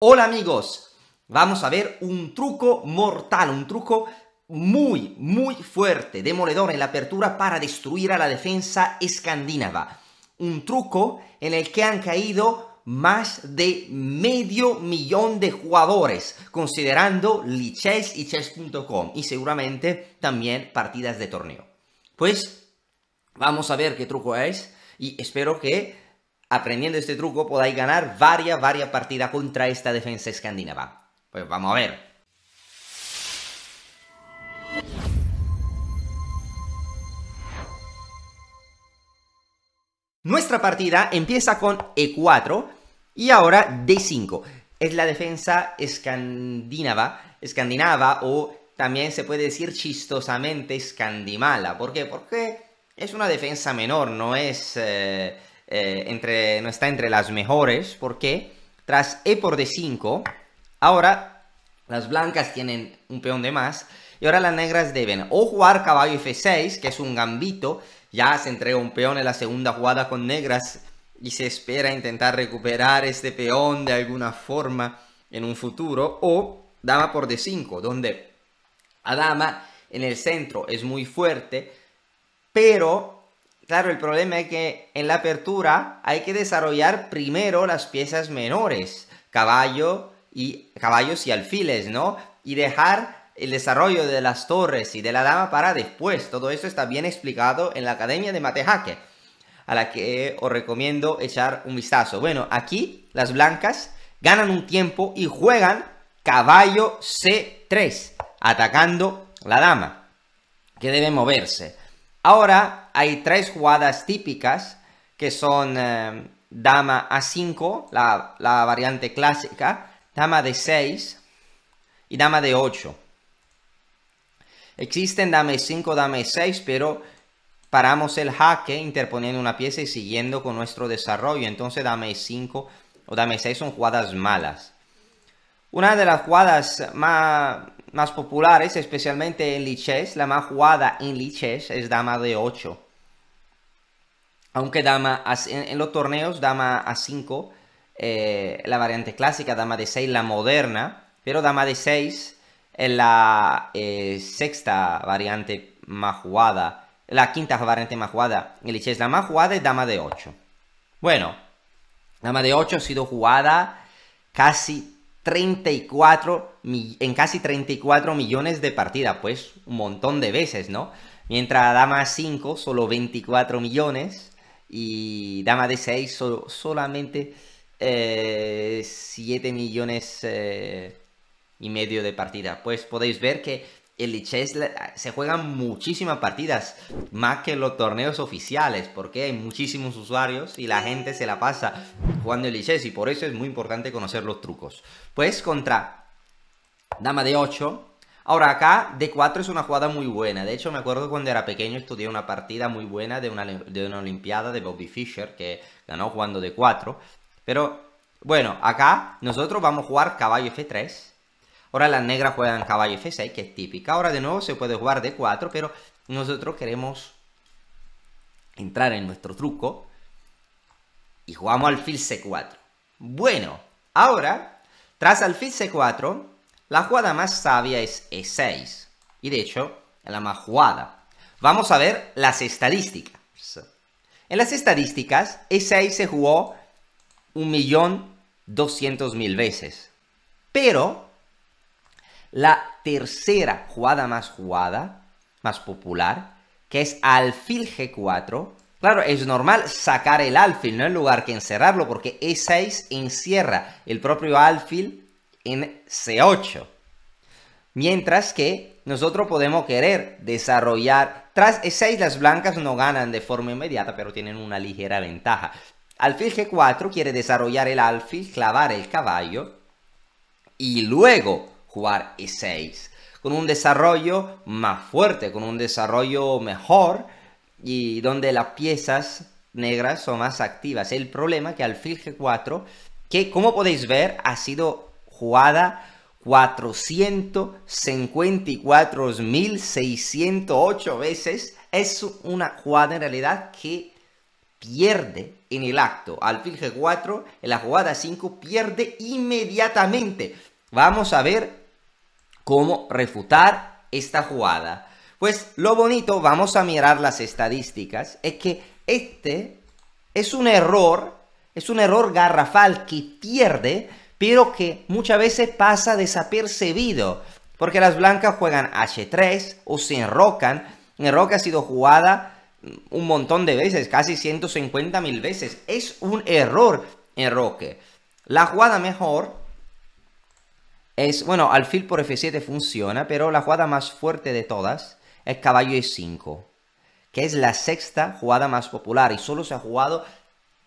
Hola amigos, vamos a ver un truco mortal, un truco muy, muy fuerte, demoledor en la apertura para destruir a la defensa escandinava. Un truco en el que han caído más de medio millón de jugadores, considerando Lichess y Chess.com y seguramente también partidas de torneo. Pues vamos a ver qué truco es y espero que aprendiendo este truco podáis ganar varias, varias partidas contra esta defensa escandinava. Pues vamos a ver. Nuestra partida empieza con E4 y ahora D5. Es la defensa escandinava, escandinava o también se puede decir chistosamente escandimala. ¿Por qué? Porque es una defensa menor, no es eh, eh, entre, no está entre las mejores porque tras E por D5, ahora las blancas tienen un peón de más y ahora las negras deben o jugar caballo F6, que es un gambito, ya se entrega un peón en la segunda jugada con negras y se espera intentar recuperar este peón de alguna forma en un futuro, o dama por D5, donde a dama en el centro es muy fuerte, pero Claro, el problema es que en la apertura hay que desarrollar primero las piezas menores, caballo y caballos y alfiles, ¿no? Y dejar el desarrollo de las torres y de la dama para después. Todo eso está bien explicado en la Academia de Matejaque, a la que os recomiendo echar un vistazo. Bueno, aquí las blancas ganan un tiempo y juegan caballo C3, atacando la dama, que debe moverse. Ahora hay tres jugadas típicas que son eh, dama a5, la, variante clásica, dama de 6 y dama de 8. Existen Dame 5 Dame 6 pero paramos el jaque interponiendo una pieza y siguiendo con nuestro desarrollo. Entonces Dame 5 o Dame 6 son jugadas malas. Una de las jugadas más, más populares, especialmente en lichess, la más jugada en lichess es dama de 8 aunque dama en, los torneos, dama a 5, eh, la variante clásica, dama de 6, la moderna, pero dama de 6 es la eh, sexta variante más jugada, la quinta variante más jugada. El es la más jugada es dama de 8. Bueno, dama de 8 ha sido jugada casi 34 en casi 34 millones de partidas, pues un montón de veces, ¿no? Mientras dama 5 solo 24 millones y dama de 6 solamente 7 eh, millones eh, y medio de partidas. Pues podéis ver que el chess se juegan muchísimas partidas, más que los torneos oficiales, porque hay muchísimos usuarios y la gente se la pasa jugando el chess y por eso es muy importante conocer los trucos. Pues contra dama de 8, Ahora acá, d 4 es una jugada muy buena. De hecho, me acuerdo cuando era pequeño estudié una partida muy buena de una, de una Olimpiada de Bobby Fischer, que ganó jugando d 4. Pero, bueno, acá nosotros vamos a jugar caballo F3. Ahora las negras juegan caballo F6, que es típica. Ahora de nuevo se puede jugar d 4, pero nosotros queremos entrar en nuestro truco. Y jugamos alfil C4. Bueno, ahora, tras alfil C4 la jugada más sabia es E6. Y de hecho, es la más jugada. Vamos a ver las estadísticas. En las estadísticas, E6 se jugó 1.200.000 veces. Pero la tercera jugada más jugada, más popular, que es alfil G4. Claro, es normal sacar el alfil, no en lugar que encerrarlo, porque E6 encierra el propio alfil en C8. Mientras que nosotros podemos querer desarrollar. Tras E6 las blancas no ganan de forma inmediata, pero tienen una ligera ventaja. Alfil G4 quiere desarrollar el alfil, clavar el caballo y luego jugar E6. Con un desarrollo más fuerte, con un desarrollo mejor y donde las piezas negras son más activas. El problema que alfil G4, que como podéis ver ha sido jugada 454.608 veces. Es una jugada en realidad que pierde en el acto. Alfil G4 en la jugada 5 pierde inmediatamente. Vamos a ver cómo refutar esta jugada. Pues lo bonito, vamos a mirar las estadísticas, es que este es un error, es un error garrafal que pierde pero que muchas veces pasa desapercibido, porque las blancas juegan H3 o se enrocan. Enroque ha sido jugada un montón de veces, casi 150 mil veces. Es un error enroque. La jugada mejor es, bueno, alfil por F7 funciona, pero la jugada más fuerte de todas es caballo E5, que es la sexta jugada más popular y solo se ha jugado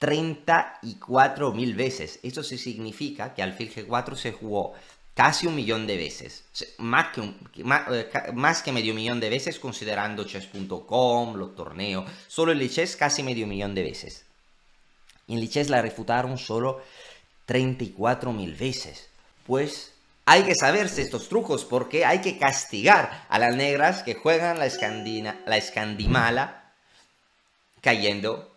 34 mil veces. Eso sí significa que alfil G4 se jugó casi un millón de veces, más que, eh, más, que medio millón de veces considerando chess.com, los torneos, solo en chess casi medio millón de veces. Y en el la refutaron solo 34 mil veces. Pues hay que saberse estos trucos porque hay que castigar a las negras que juegan la, escandina, la escandimala cayendo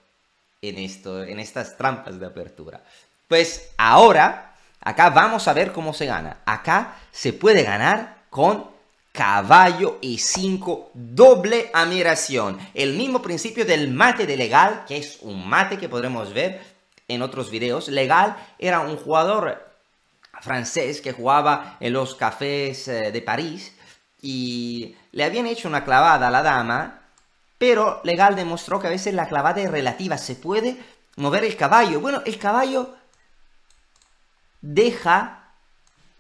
en, esto, en estas trampas de apertura. Pues ahora, acá vamos a ver cómo se gana. Acá se puede ganar con caballo y 5 doble admiración. El mismo principio del mate de legal, que es un mate que podremos ver en otros videos. Legal era un jugador francés que jugaba en los cafés eh, de París y le habían hecho una clavada a la dama pero Legal demostró que a veces la clavada es relativa, se puede mover el caballo. Bueno, el caballo deja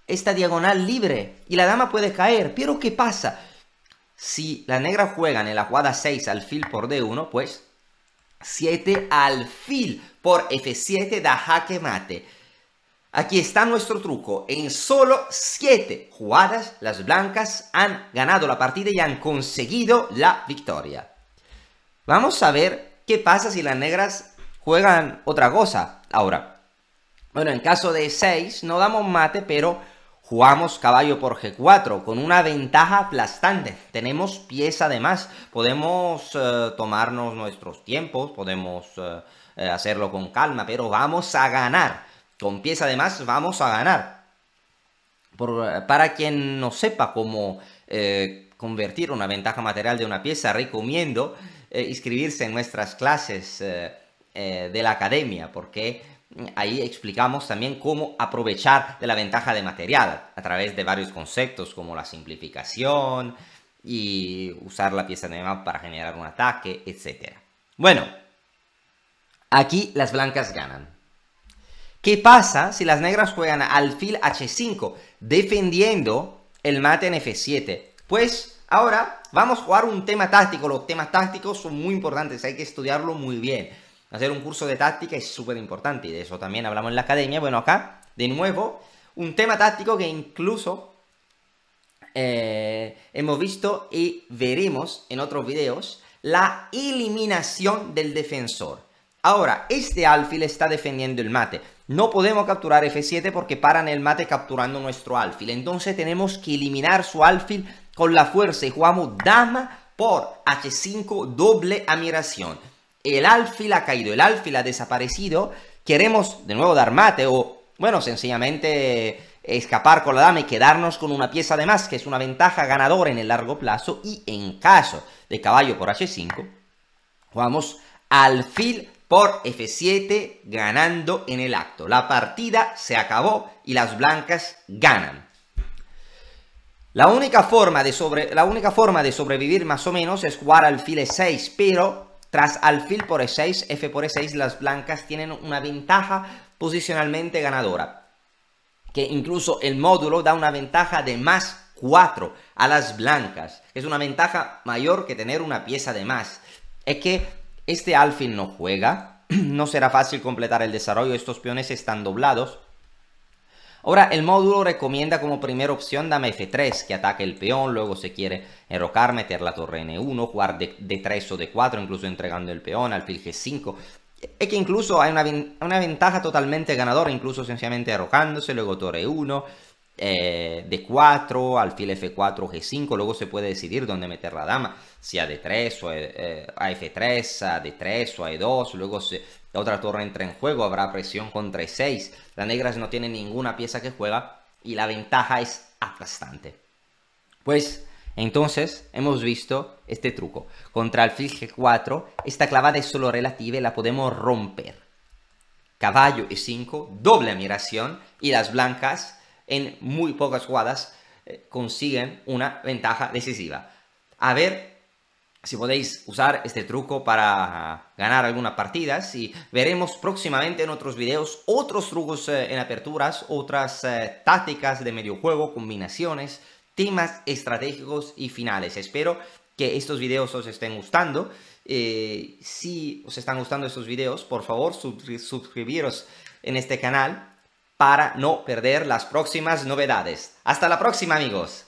esta diagonal libre y la dama puede caer, pero ¿qué pasa? Si la negra juegan en la jugada 6 alfil por D1, pues 7 alfil por F7 da jaque mate. Aquí está nuestro truco. En solo 7 jugadas, las blancas han ganado la partida y han conseguido la victoria. Vamos a ver qué pasa si las negras juegan otra cosa ahora. Bueno, en caso de 6 no damos mate, pero jugamos caballo por G4 con una ventaja aplastante. Tenemos pieza de más. Podemos eh, tomarnos nuestros tiempos, podemos eh, eh, hacerlo con calma, pero vamos a ganar. Con pieza de más vamos a ganar. para quien no sepa cómo convertir una ventaja material de una pieza, recomiendo eh, inscribirse en nuestras clases eh, eh, de la academia, porque mm, ahí explicamos también cómo aprovechar de la ventaja de material a través de varios conceptos como la simplificación y usar la pieza de map para generar un ataque, etc. Bueno, aquí las blancas ganan. ¿Qué pasa si las negras juegan al alfil h5 defendiendo el mate en f7? Pues Ahora vamos a jugar un tema táctico. Los temas tácticos son muy importantes, hay que estudiarlo muy bien. Hacer un curso de táctica es súper importante y de eso también hablamos en la academia. Bueno, acá, de nuevo, un tema táctico que incluso eh, hemos visto y veremos en otros videos, la eliminación del defensor. Ahora, este alfil está defendiendo el mate. No podemos capturar F7 porque paran el mate capturando nuestro alfil. Entonces tenemos que eliminar su alfil con la fuerza y jugamos dama por H5 doble admiración. El alfil ha caído, el alfil ha desaparecido. Queremos de nuevo dar mate o, bueno, sencillamente escapar con la dama y quedarnos con una pieza de más, que es una ventaja ganadora en el largo plazo. Y en caso de caballo por H5, jugamos alfil por F7 ganando en el acto. La partida se acabó y las blancas ganan. La única forma de, sobre, la única forma de sobrevivir más o menos es jugar alfil E6, pero tras alfil por E6, F por E6, las blancas tienen una ventaja posicionalmente ganadora. Que incluso el módulo da una ventaja de más 4 a las blancas. Es una ventaja mayor que tener una pieza de más. Es que este alfil no juega, no será fácil completar el desarrollo, estos peones están doblados. Ahora, el módulo recomienda como primera opción dame F3, que ataque el peón, luego se quiere enrocar, meter la torre N1, jugar de, 3 o de 4, incluso entregando el peón, alfil G5, es que incluso hay una, ventaja totalmente ganadora, incluso sencillamente arrojándose, luego torre 1, D4, alfil F4, G5, luego se puede decidir dónde meter la dama, si a D3 eh, o a F3, a D3 o a E2, luego otra torre entra en juego, habrá presión contra E6, las negras no tienen ninguna pieza que juega y la ventaja es aplastante. Pues entonces hemos visto este truco, contra alfil G4, esta clavada es solo relativa la podemos romper. Caballo E5, doble admiración y las blancas en muy pocas jugadas eh, consiguen una ventaja decisiva. A ver si podéis usar este truco para ganar algunas partidas y veremos próximamente en otros videos otros trucos eh, en aperturas, otras eh, tácticas de medio juego, combinaciones, temas estratégicos y finales. Espero que estos videos os estén gustando. si os están gustando estos videos, por favor, suscribiros en este canal para no perder las próximas novedades. Hasta la próxima amigos.